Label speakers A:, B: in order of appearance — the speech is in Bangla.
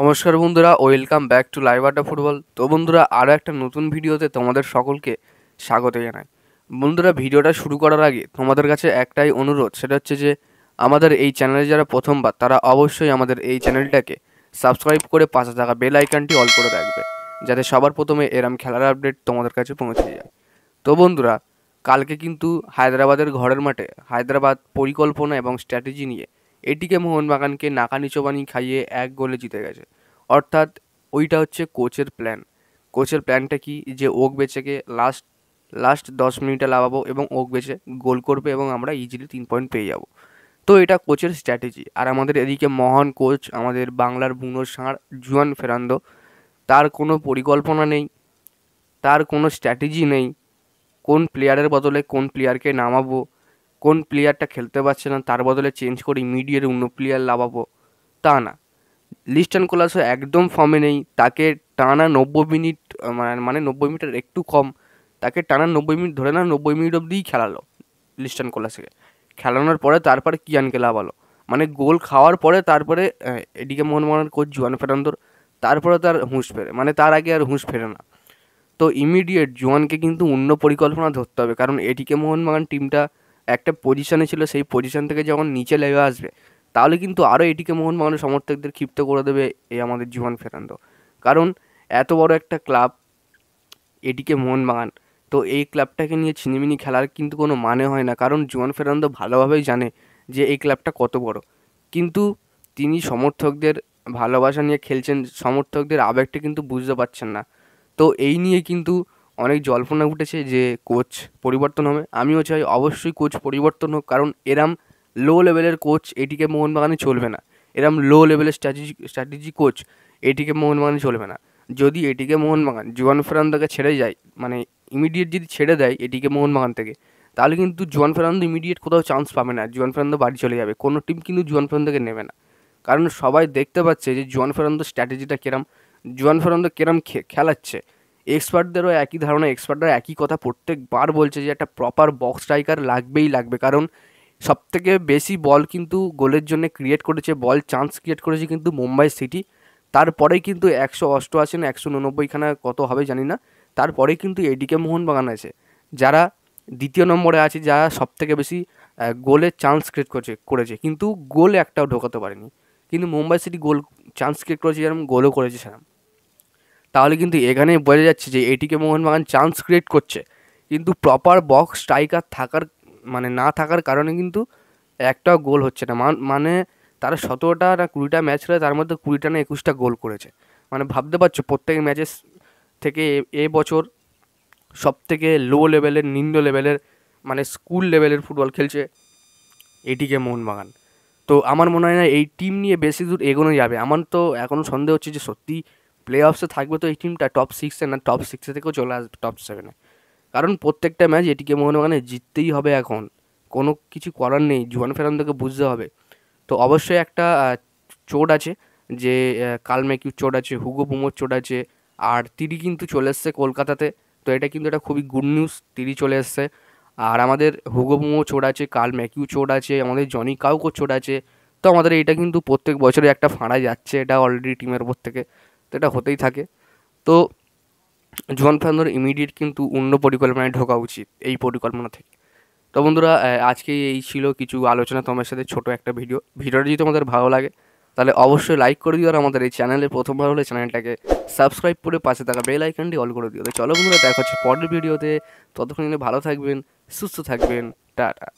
A: নমস্কার বন্ধুরা ওয়েলকাম ব্যাক টু লাইভ আড্ডা ফুটবল তো বন্ধুরা আরও একটা নতুন ভিডিওতে তোমাদের সকলকে স্বাগত জানাই বন্ধুরা ভিডিওটা শুরু করার আগে তোমাদের কাছে একটাই অনুরোধ সেটা হচ্ছে যে আমাদের এই চ্যানেলে যারা প্রথমবার তারা অবশ্যই আমাদের এই চ্যানেলটাকে সাবস্ক্রাইব করে পাশে থাকা বেল আইকনটি অল করে রাখবে যাতে সবার প্রথমে এরম খেলার আপডেট তোমাদের কাছে পৌঁছে যায় তো বন্ধুরা কালকে কিন্তু হায়দ্রাবাদের ঘরের মাঠে হায়দ্রাবাদ পরিকল্পনা এবং স্ট্র্যাটেজি নিয়ে এটিকে মোহনবাগানকে নাকানি চোবানি খাইয়ে এক গোলে জিতে গেছে অর্থাৎ ওইটা হচ্ছে কোচের প্ল্যান কোচের প্ল্যানটা কি যে ওক বেচেকে লাস্ট লাস্ট দশ মিনিটে লাভাবো এবং ওক বেচে গোল করবে এবং আমরা ইজিলি তিন পয়েন্ট পেয়ে যাব তো এটা কোচের স্ট্র্যাটেজি আর আমাদের এদিকে মহান কোচ আমাদের বাংলার বুনো সাঁড় জুয়ান ফেরান্দো তার কোনো পরিকল্পনা নেই তার কোনো স্ট্র্যাটেজি নেই কোন প্লেয়ারের বদলে কোন প্লেয়ারকে নামাবো কোন প্লেয়ারটা খেলতে পারছে না তার বদলে চেঞ্জ করি মিডিয়ার অন্য প্লেয়ার লাভাবো তা না লিস্টান কোলাসও একদম ফর্মে নেই তাকে টানা নব্বই মিনিট মানে, মানে নব্বই মিনিটের একটু কম তাকে টানা নব্বই মিনিট ধরে না নব্বই মিনিট অবধিই খেলালো লিস্টান কোলাসকে খেলানোর পরে তারপরে কিয়ানকে লাভালো মানে গোল খাওয়ার পরে তারপরে মোহন মোহনমোহনের কোচ জুয়ান ফেরান্দোর তারপরে তার হুঁশ ফেরে মানে তার আগে আর হুঁশ ফেরে না তো ইমিডিয়েট জুয়ানকে কিন্তু অন্য পরিকল্পনা ধরতে হবে কারণ এটিকে মোহনবাগান টিমটা একটা পজিশানে ছিল সেই পজিশন থেকে যখন নিচে লেগে আসবে তাহলে কিন্তু আরও এটিকে মোহনবাগানের সমর্থকদের ক্ষিপ্ত করে দেবে এই আমাদের জীবন ফেরান্ত কারণ এত বড় একটা ক্লাব এটিকে মোহনবাগান তো এই ক্লাবটাকে নিয়ে ছিনিমিনি খেলার কিন্তু কোনো মানে হয় না কারণ জীবন ফেরান্ত ভালোভাবেই জানে যে এই ক্লাবটা কত বড় কিন্তু তিনি সমর্থকদের ভালোবাসা নিয়ে খেলছেন সমর্থকদের আবেগটা কিন্তু বুঝতে পারছেন না তো এই নিয়ে কিন্তু অনেক জল্পনা উঠেছে যে কোচ পরিবর্তন হবে আমিও চাই অবশ্যই কোচ পরিবর্তন হোক কারণ এরম লো লেভেলের কোচ এটিকে মোহনবাগানে চলবে না এরম লো লেভেলের স্ট্র্যাটেজি স্ট্র্যাটেজি কোচ এটিকে মোহনবাগানে চলবে না যদি এটিকে মোহনবাগান জুয়ান ফেরান্দাকে ছেড়ে যায় মানে ইমিডিয়েট যদি ছেড়ে দেয় এটিকে মোহনবাগান থেকে তাহলে কিন্তু জুয়ান ফেরান্দ ইমিডিয়েট কোথাও চান্স পাবে না জুয়ান ফেরান্দ বাড়ি চলে যাবে কোনো টিম কিন্তু জুয়ান ফেরান্দকে নেবে না কারণ সবাই দেখতে পাচ্ছে যে জুয়ান ফেরান্দ স্ট্র্যাটেজিটা কেরাম জুয়ান ফেরান্দ কেরাম খেলাচ্ছে এক্সপার্টদেরও একই ধারণা এক্সপার্টরা একই কথা প্রত্যেকবার বলছে যে একটা প্রপার বক্স স্ট্রাইকার লাগবেই লাগবে কারণ সবথেকে বেশি বল কিন্তু গোলের জন্য ক্রিয়েট করেছে বল চান্স ক্রিয়েট করেছে কিন্তু মুম্বাই সিটি তারপরেই কিন্তু একশো অষ্টআশি না একশো উননব্বইখানা কত হবে জানি না তারপরেই কিন্তু এডিকে মোহনবাগান আছে যারা দ্বিতীয় নম্বরে আছে যারা সবথেকে বেশি গোলের চান্স ক্রিয়েট করেছে করেছে কিন্তু গোল একটাও ঢোকাতে পারেনি কিন্তু Mumbai city goal chance create করেছে যেরকম গোলও করেছে সেরকম তাহলে কিন্তু এখানেই বোঝা যাচ্ছে যে এটিকে মোহনবাগান চান্স ক্রিয়েট করছে কিন্তু প্রপার বক্স স্ট্রাইকার থাকার মানে না থাকার কারণে কিন্তু একটাও গোল হচ্ছে না মানে তারা সতেরোটা না কুড়িটা ম্যাচ খেলে তার মধ্যে কুড়িটা না একুশটা গোল করেছে মানে ভাবতে পারছো প্রত্যেক ম্যাচের থেকে এ বছর সব থেকে লো লেভেলের নিম্ন লেভেলের মানে স্কুল লেভেলের ফুটবল খেলছে এটিকে মোহনবাগান তো আমার মনে হয় না এই টিম নিয়ে বেশি দূর এগোনো যাবে আমার তো এখনও সন্দেহ হচ্ছে যে সত্যি প্লে অফসে থাকবে তো এই টিমটা টপ সিক্সে না টপ সিক্সে থেকেও চলে আসবে টপ সেভেনে কারণ প্রত্যেকটা ম্যাচ এটিকে মোহনবাগানে জিততেই হবে এখন কোনো কিছু করার নেই জুয়ান ফেরান্দকে বুঝতে হবে তো অবশ্যই একটা চোট আছে যে কাল কালমেকিউর চোট আছে হুগো বুমোর চোট আছে আর তিরি কিন্তু চলে এসছে কলকাতাতে তো এটা কিন্তু এটা খুবই গুড নিউজ তিরি চলে এসছে আর আমাদের হুগো বুমো চোট আছে কাল ম্যাকিউ চোট আছে আমাদের জনি কাউকো চোট আছে তো আমাদের এটা কিন্তু প্রত্যেক বছরে একটা ফাঁড়া যাচ্ছে এটা অলরেডি টিমের ওপর থেকে তো এটা হতেই থাকে তো জন ফ্যানদের ইমিডিয়েট কিন্তু অন্য পরিকল্পনায় ঢোকা উচিত এই পরিকল্পনা থেকে তো বন্ধুরা আজকে এই ছিল কিছু আলোচনা তোমার সাথে ছোট একটা ভিডিও ভিডিওটা যদি তোমাদের ভালো লাগে তাহলে অবশ্যই লাইক করে দিও আর আমাদের এই চ্যানেলে প্রথমবার হলে চ্যানেলটাকে সাবস্ক্রাইব করে পাশে থাকা বেল আইকনটি অল করে দিও তো চলো বন্ধুরা দেখা হচ্ছে পরের ভিডিওতে ততক্ষণ ভালো থাকবেন সুস্থ থাকবেন টাটা